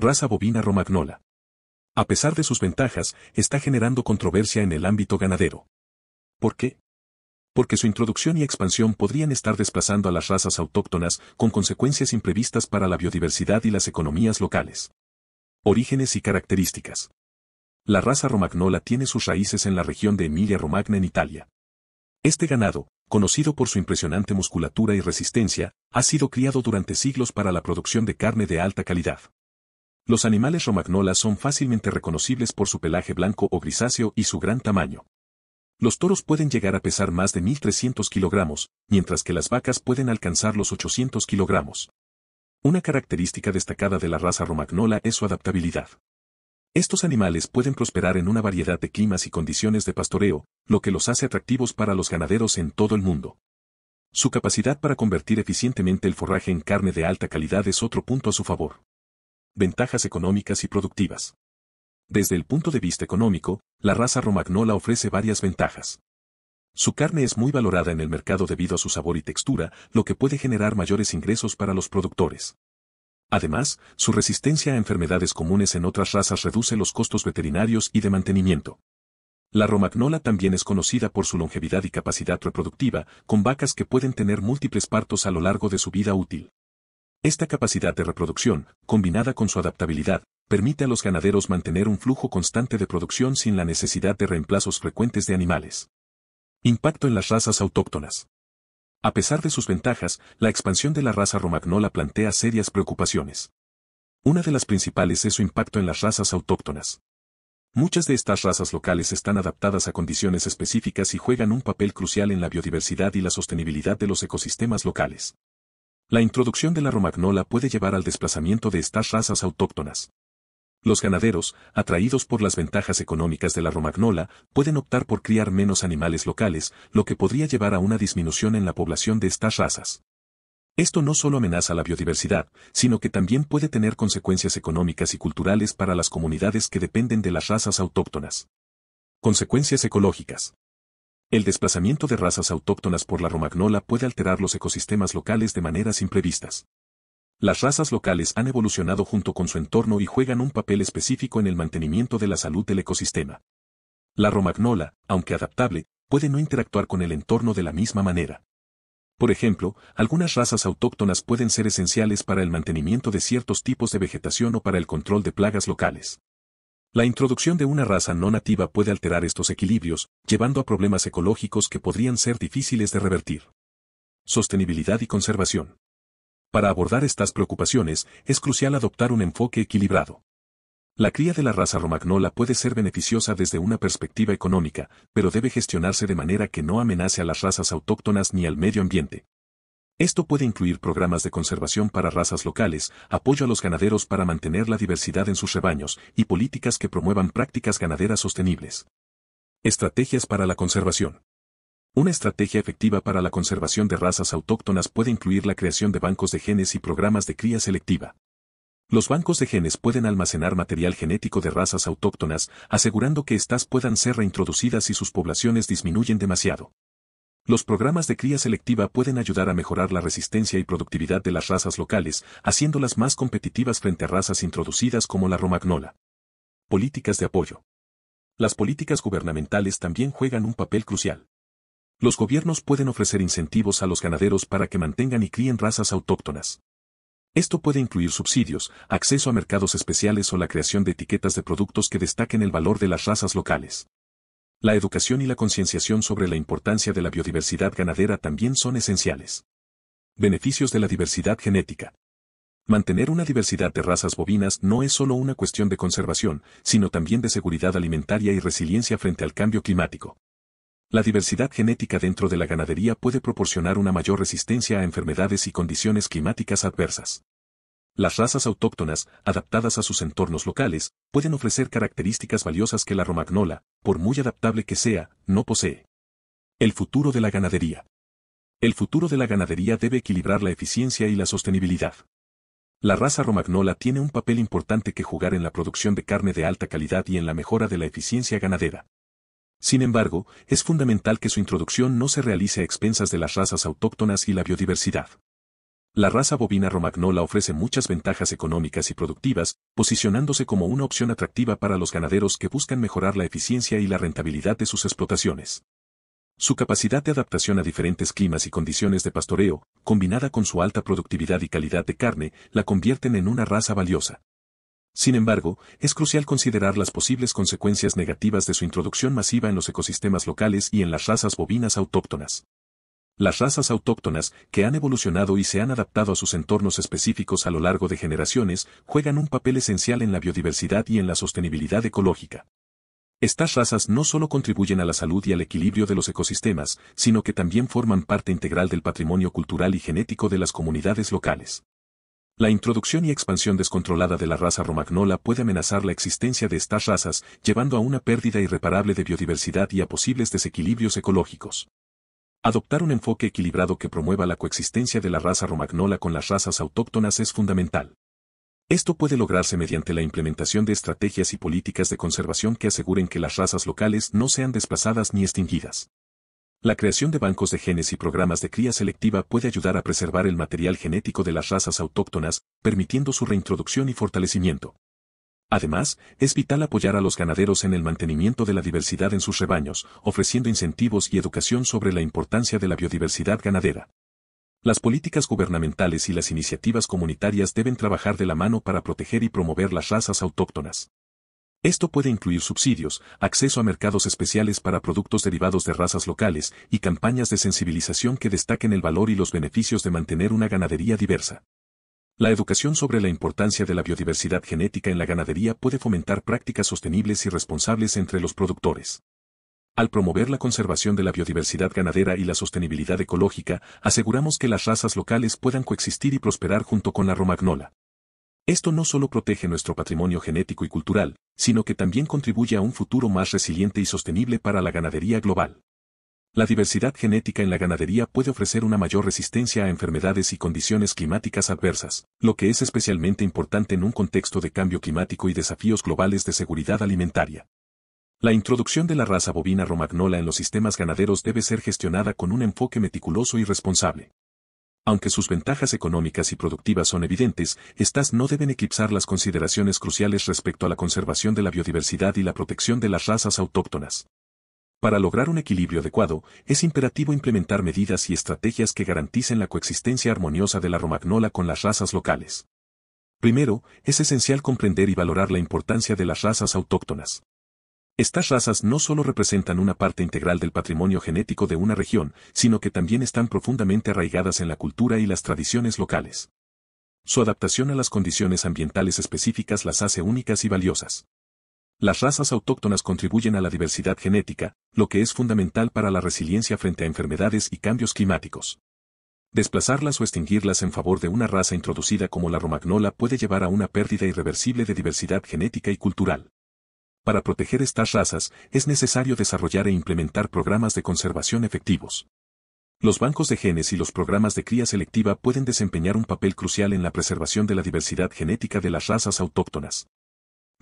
raza bovina romagnola. A pesar de sus ventajas, está generando controversia en el ámbito ganadero. ¿Por qué? Porque su introducción y expansión podrían estar desplazando a las razas autóctonas, con consecuencias imprevistas para la biodiversidad y las economías locales. Orígenes y características. La raza romagnola tiene sus raíces en la región de Emilia-Romagna en Italia. Este ganado, conocido por su impresionante musculatura y resistencia, ha sido criado durante siglos para la producción de carne de alta calidad. Los animales romagnolas son fácilmente reconocibles por su pelaje blanco o grisáceo y su gran tamaño. Los toros pueden llegar a pesar más de 1.300 kilogramos, mientras que las vacas pueden alcanzar los 800 kilogramos. Una característica destacada de la raza romagnola es su adaptabilidad. Estos animales pueden prosperar en una variedad de climas y condiciones de pastoreo, lo que los hace atractivos para los ganaderos en todo el mundo. Su capacidad para convertir eficientemente el forraje en carne de alta calidad es otro punto a su favor ventajas económicas y productivas. Desde el punto de vista económico, la raza romagnola ofrece varias ventajas. Su carne es muy valorada en el mercado debido a su sabor y textura, lo que puede generar mayores ingresos para los productores. Además, su resistencia a enfermedades comunes en otras razas reduce los costos veterinarios y de mantenimiento. La romagnola también es conocida por su longevidad y capacidad reproductiva, con vacas que pueden tener múltiples partos a lo largo de su vida útil. Esta capacidad de reproducción, combinada con su adaptabilidad, permite a los ganaderos mantener un flujo constante de producción sin la necesidad de reemplazos frecuentes de animales. Impacto en las razas autóctonas. A pesar de sus ventajas, la expansión de la raza romagnola plantea serias preocupaciones. Una de las principales es su impacto en las razas autóctonas. Muchas de estas razas locales están adaptadas a condiciones específicas y juegan un papel crucial en la biodiversidad y la sostenibilidad de los ecosistemas locales. La introducción de la romagnola puede llevar al desplazamiento de estas razas autóctonas. Los ganaderos, atraídos por las ventajas económicas de la romagnola, pueden optar por criar menos animales locales, lo que podría llevar a una disminución en la población de estas razas. Esto no solo amenaza la biodiversidad, sino que también puede tener consecuencias económicas y culturales para las comunidades que dependen de las razas autóctonas. Consecuencias ecológicas. El desplazamiento de razas autóctonas por la romagnola puede alterar los ecosistemas locales de maneras imprevistas. Las razas locales han evolucionado junto con su entorno y juegan un papel específico en el mantenimiento de la salud del ecosistema. La romagnola, aunque adaptable, puede no interactuar con el entorno de la misma manera. Por ejemplo, algunas razas autóctonas pueden ser esenciales para el mantenimiento de ciertos tipos de vegetación o para el control de plagas locales. La introducción de una raza no nativa puede alterar estos equilibrios, llevando a problemas ecológicos que podrían ser difíciles de revertir. Sostenibilidad y conservación. Para abordar estas preocupaciones, es crucial adoptar un enfoque equilibrado. La cría de la raza romagnola puede ser beneficiosa desde una perspectiva económica, pero debe gestionarse de manera que no amenace a las razas autóctonas ni al medio ambiente. Esto puede incluir programas de conservación para razas locales, apoyo a los ganaderos para mantener la diversidad en sus rebaños y políticas que promuevan prácticas ganaderas sostenibles. Estrategias para la conservación. Una estrategia efectiva para la conservación de razas autóctonas puede incluir la creación de bancos de genes y programas de cría selectiva. Los bancos de genes pueden almacenar material genético de razas autóctonas, asegurando que éstas puedan ser reintroducidas si sus poblaciones disminuyen demasiado. Los programas de cría selectiva pueden ayudar a mejorar la resistencia y productividad de las razas locales, haciéndolas más competitivas frente a razas introducidas como la romagnola. Políticas de apoyo. Las políticas gubernamentales también juegan un papel crucial. Los gobiernos pueden ofrecer incentivos a los ganaderos para que mantengan y críen razas autóctonas. Esto puede incluir subsidios, acceso a mercados especiales o la creación de etiquetas de productos que destaquen el valor de las razas locales. La educación y la concienciación sobre la importancia de la biodiversidad ganadera también son esenciales. Beneficios de la diversidad genética. Mantener una diversidad de razas bovinas no es solo una cuestión de conservación, sino también de seguridad alimentaria y resiliencia frente al cambio climático. La diversidad genética dentro de la ganadería puede proporcionar una mayor resistencia a enfermedades y condiciones climáticas adversas. Las razas autóctonas, adaptadas a sus entornos locales, pueden ofrecer características valiosas que la romagnola, por muy adaptable que sea, no posee. El futuro de la ganadería. El futuro de la ganadería debe equilibrar la eficiencia y la sostenibilidad. La raza romagnola tiene un papel importante que jugar en la producción de carne de alta calidad y en la mejora de la eficiencia ganadera. Sin embargo, es fundamental que su introducción no se realice a expensas de las razas autóctonas y la biodiversidad. La raza bovina romagnola ofrece muchas ventajas económicas y productivas, posicionándose como una opción atractiva para los ganaderos que buscan mejorar la eficiencia y la rentabilidad de sus explotaciones. Su capacidad de adaptación a diferentes climas y condiciones de pastoreo, combinada con su alta productividad y calidad de carne, la convierten en una raza valiosa. Sin embargo, es crucial considerar las posibles consecuencias negativas de su introducción masiva en los ecosistemas locales y en las razas bovinas autóctonas. Las razas autóctonas, que han evolucionado y se han adaptado a sus entornos específicos a lo largo de generaciones, juegan un papel esencial en la biodiversidad y en la sostenibilidad ecológica. Estas razas no solo contribuyen a la salud y al equilibrio de los ecosistemas, sino que también forman parte integral del patrimonio cultural y genético de las comunidades locales. La introducción y expansión descontrolada de la raza romagnola puede amenazar la existencia de estas razas, llevando a una pérdida irreparable de biodiversidad y a posibles desequilibrios ecológicos. Adoptar un enfoque equilibrado que promueva la coexistencia de la raza romagnola con las razas autóctonas es fundamental. Esto puede lograrse mediante la implementación de estrategias y políticas de conservación que aseguren que las razas locales no sean desplazadas ni extinguidas. La creación de bancos de genes y programas de cría selectiva puede ayudar a preservar el material genético de las razas autóctonas, permitiendo su reintroducción y fortalecimiento. Además, es vital apoyar a los ganaderos en el mantenimiento de la diversidad en sus rebaños, ofreciendo incentivos y educación sobre la importancia de la biodiversidad ganadera. Las políticas gubernamentales y las iniciativas comunitarias deben trabajar de la mano para proteger y promover las razas autóctonas. Esto puede incluir subsidios, acceso a mercados especiales para productos derivados de razas locales y campañas de sensibilización que destaquen el valor y los beneficios de mantener una ganadería diversa. La educación sobre la importancia de la biodiversidad genética en la ganadería puede fomentar prácticas sostenibles y responsables entre los productores. Al promover la conservación de la biodiversidad ganadera y la sostenibilidad ecológica, aseguramos que las razas locales puedan coexistir y prosperar junto con la romagnola. Esto no solo protege nuestro patrimonio genético y cultural, sino que también contribuye a un futuro más resiliente y sostenible para la ganadería global. La diversidad genética en la ganadería puede ofrecer una mayor resistencia a enfermedades y condiciones climáticas adversas, lo que es especialmente importante en un contexto de cambio climático y desafíos globales de seguridad alimentaria. La introducción de la raza bovina romagnola en los sistemas ganaderos debe ser gestionada con un enfoque meticuloso y responsable. Aunque sus ventajas económicas y productivas son evidentes, estas no deben eclipsar las consideraciones cruciales respecto a la conservación de la biodiversidad y la protección de las razas autóctonas. Para lograr un equilibrio adecuado, es imperativo implementar medidas y estrategias que garanticen la coexistencia armoniosa de la romagnola con las razas locales. Primero, es esencial comprender y valorar la importancia de las razas autóctonas. Estas razas no solo representan una parte integral del patrimonio genético de una región, sino que también están profundamente arraigadas en la cultura y las tradiciones locales. Su adaptación a las condiciones ambientales específicas las hace únicas y valiosas. Las razas autóctonas contribuyen a la diversidad genética, lo que es fundamental para la resiliencia frente a enfermedades y cambios climáticos. Desplazarlas o extinguirlas en favor de una raza introducida como la romagnola puede llevar a una pérdida irreversible de diversidad genética y cultural. Para proteger estas razas, es necesario desarrollar e implementar programas de conservación efectivos. Los bancos de genes y los programas de cría selectiva pueden desempeñar un papel crucial en la preservación de la diversidad genética de las razas autóctonas.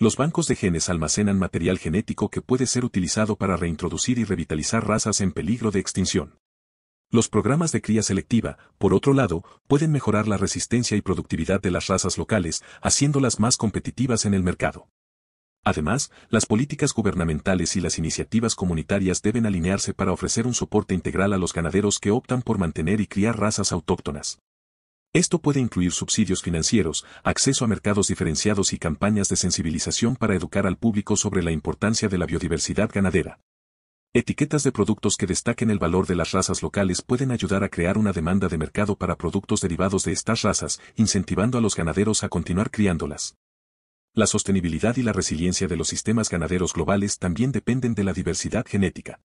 Los bancos de genes almacenan material genético que puede ser utilizado para reintroducir y revitalizar razas en peligro de extinción. Los programas de cría selectiva, por otro lado, pueden mejorar la resistencia y productividad de las razas locales, haciéndolas más competitivas en el mercado. Además, las políticas gubernamentales y las iniciativas comunitarias deben alinearse para ofrecer un soporte integral a los ganaderos que optan por mantener y criar razas autóctonas. Esto puede incluir subsidios financieros, acceso a mercados diferenciados y campañas de sensibilización para educar al público sobre la importancia de la biodiversidad ganadera. Etiquetas de productos que destaquen el valor de las razas locales pueden ayudar a crear una demanda de mercado para productos derivados de estas razas, incentivando a los ganaderos a continuar criándolas. La sostenibilidad y la resiliencia de los sistemas ganaderos globales también dependen de la diversidad genética.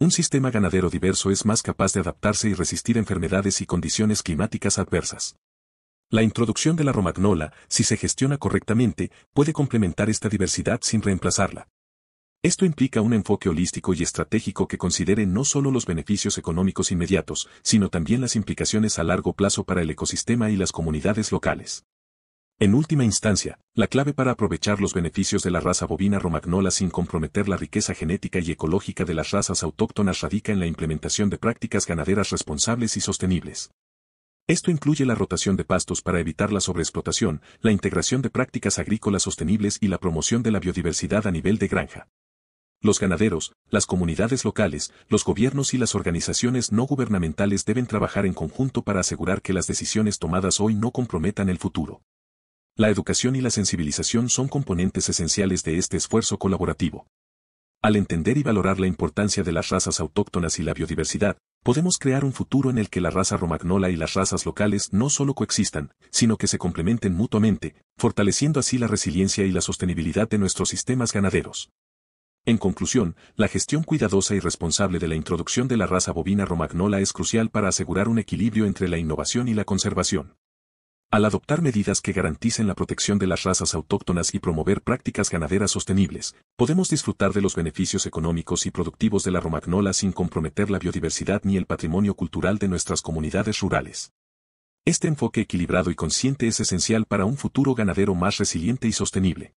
Un sistema ganadero diverso es más capaz de adaptarse y resistir enfermedades y condiciones climáticas adversas. La introducción de la romagnola, si se gestiona correctamente, puede complementar esta diversidad sin reemplazarla. Esto implica un enfoque holístico y estratégico que considere no solo los beneficios económicos inmediatos, sino también las implicaciones a largo plazo para el ecosistema y las comunidades locales. En última instancia, la clave para aprovechar los beneficios de la raza bovina romagnola sin comprometer la riqueza genética y ecológica de las razas autóctonas radica en la implementación de prácticas ganaderas responsables y sostenibles. Esto incluye la rotación de pastos para evitar la sobreexplotación, la integración de prácticas agrícolas sostenibles y la promoción de la biodiversidad a nivel de granja. Los ganaderos, las comunidades locales, los gobiernos y las organizaciones no gubernamentales deben trabajar en conjunto para asegurar que las decisiones tomadas hoy no comprometan el futuro. La educación y la sensibilización son componentes esenciales de este esfuerzo colaborativo. Al entender y valorar la importancia de las razas autóctonas y la biodiversidad, podemos crear un futuro en el que la raza romagnola y las razas locales no solo coexistan, sino que se complementen mutuamente, fortaleciendo así la resiliencia y la sostenibilidad de nuestros sistemas ganaderos. En conclusión, la gestión cuidadosa y responsable de la introducción de la raza bovina romagnola es crucial para asegurar un equilibrio entre la innovación y la conservación al adoptar medidas que garanticen la protección de las razas autóctonas y promover prácticas ganaderas sostenibles, podemos disfrutar de los beneficios económicos y productivos de la romagnola sin comprometer la biodiversidad ni el patrimonio cultural de nuestras comunidades rurales. Este enfoque equilibrado y consciente es esencial para un futuro ganadero más resiliente y sostenible.